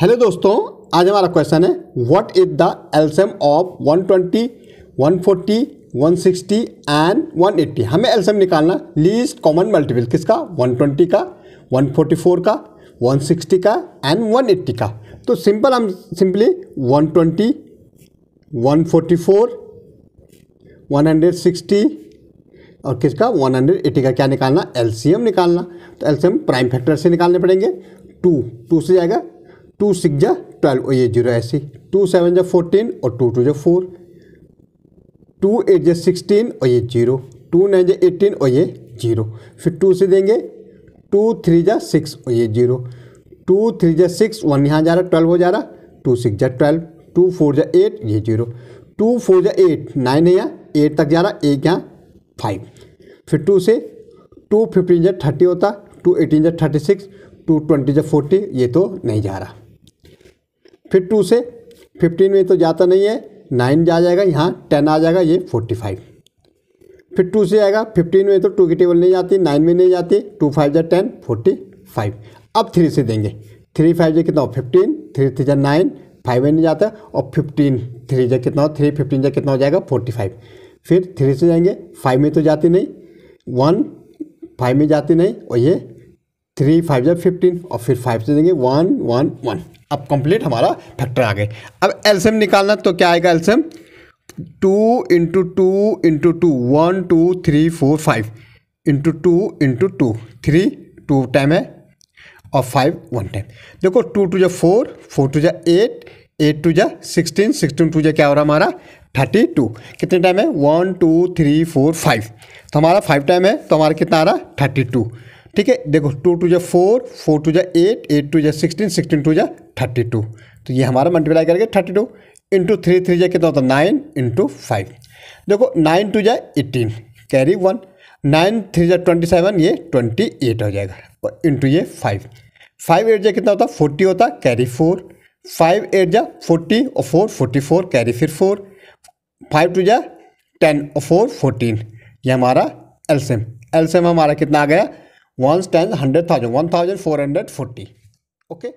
Hello दोस्तों आज हमारा क्वेश्चन है what is the LCM of 120, 140, 160 and 180 हमें एल्सम निकालना लीस्ट कॉमन मल्टीपल किसका 120 का 144 का 160 का एंड 180 का तो सिंपल हम सिंपली 120, 144, 160 और किसका 180 का क्या निकालना एलसीएम निकालना तो एलसीएम प्राइम फैक्टर से निकालने पड़ेंगे टू टू से जाएगा टू सिक्स जा ट्वेल्व और ये जीरो ऐसी टू सेवन जा फोर्टीन और टू टू जो फोर टू एट जा सिक्सटीन और ये जीरो टू नाइन जा एटीन और ये जीरो फिर टू से देंगे टू थ्री जा सिक्स और ये जीरो टू थ्री जा सिक्स वन यहाँ जा रहा ट्वेल्व हो जा रहा टू सिक्स जा ट्वेल्व टू फोर जा एट ये जीरो टू फोर जा एट नाइन है यहाँ एट तक जा रहा एक यहाँ फाइव फिर टू से टू फिफ्टीन जा थर्टी होता टू एटीन जा थर्टी सिक्स टू ट्वेंटी जा फोर्टी ये तो नहीं जा रहा फिर टू से फिफ्टीन में तो जाता नहीं है नाइन जा जाएगा यहाँ टेन आ जाएगा ये फोर्टी फाइव फिर टू से आएगा फिफ्टीन में तो टू की टेबल नहीं जाती नाइन में नहीं जाती टू फाइव जै टेन फोर्टी फाइव अब थ्री से देंगे थ्री फाइव जै कितना हो फिफ्टीन थ्री थ्री जै नाइन फाइव में नहीं जाता और फिफ्टीन थ्री जै कितना हो थ्री फिफ्टीन जै कितना हो जाएगा फोर्टी फाइव फिर थ्री से जाएंगे फाइव में तो जाती नहीं वन फाइव में जाती नहीं और ये थ्री फाइव जै फिफ्टीन और फिर फाइव से देंगे वन वन वन अब कंप्लीट हमारा फैक्टर आ गया अब एल्सियम निकालना तो क्या आएगा LCM two into two into two one two three four five into two into two three two time है और फाइव वन टाइम देखो टू टू जो फोर फोर टू जा एट एट टू जो सिक्सटीन सिक्सटीन टू जो क्या हो रहा हमारा थर्टी टू कितने टाइम है one two three four five तो हमारा फाइव टाइम है तो हमारा कितना आ रहा थर्टी टू ठीक है देखो टू टू जै फोर फोर टू जै एट एट टू जै सिक्सटीन सिक्सटीन टू जै थर्टी टू तो ये हमारा मल्टीप्लाई करके thirty two into three three जै कितना होता है नाइन इंटू फाइव देखो नाइन टू जै eighteen carry one nine three जै ट्वेंटी सेवन ये ट्वेंटी एट हो जाएगा और इंटू ये फाइव फाइव एट जै कितना होता है फोर्टी होता कैरी फोर फाइव एट जै फोर्टी और फोर फोर्टी फोर कैरी फिर फोर फाइव टू जै टेन और फोर फोर्टीन ये हमारा एल्सेम एल्सेम हमारा कितना आ गया 1 stands 100,000, 1440. Okay.